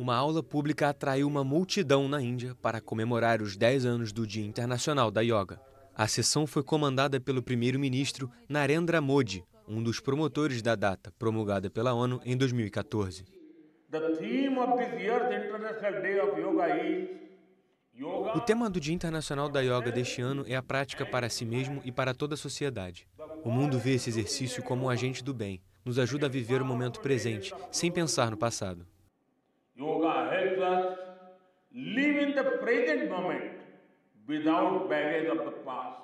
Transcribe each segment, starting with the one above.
Uma aula pública atraiu uma multidão na Índia para comemorar os 10 anos do Dia Internacional da Yoga. A sessão foi comandada pelo primeiro-ministro Narendra Modi, um dos promotores da data, promulgada pela ONU em 2014. O tema do Dia Internacional da Yoga deste ano é a prática para si mesmo e para toda a sociedade. O mundo vê esse exercício como um agente do bem, nos ajuda a viver o momento presente, sem pensar no passado live in the present moment without baggage of the past.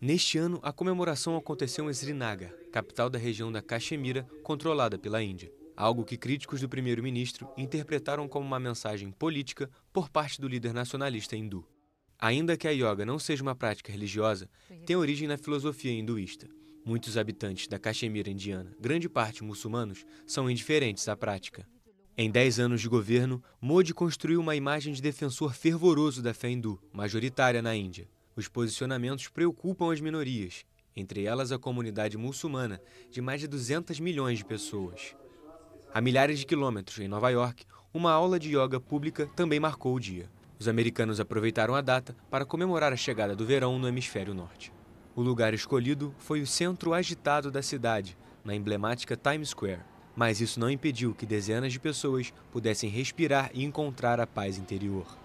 Neste ano, a comemoração aconteceu em Srinagar, capital da região da Caxemira, controlada pela Índia. Algo que críticos do primeiro-ministro interpretaram como uma mensagem política por parte do líder nacionalista hindu. Ainda que a yoga não seja uma prática religiosa, tem origem na filosofia hinduísta. Muitos habitantes da Caxemira indiana, grande parte muçulmanos, são indiferentes à prática. Em 10 anos de governo, Modi construiu uma imagem de defensor fervoroso da fé hindu, majoritária na Índia. Os posicionamentos preocupam as minorias, entre elas a comunidade muçulmana, de mais de 200 milhões de pessoas. A milhares de quilômetros, em Nova York, uma aula de yoga pública também marcou o dia. Os americanos aproveitaram a data para comemorar a chegada do verão no hemisfério norte. O lugar escolhido foi o centro agitado da cidade, na emblemática Times Square mas isso não impediu que dezenas de pessoas pudessem respirar e encontrar a paz interior.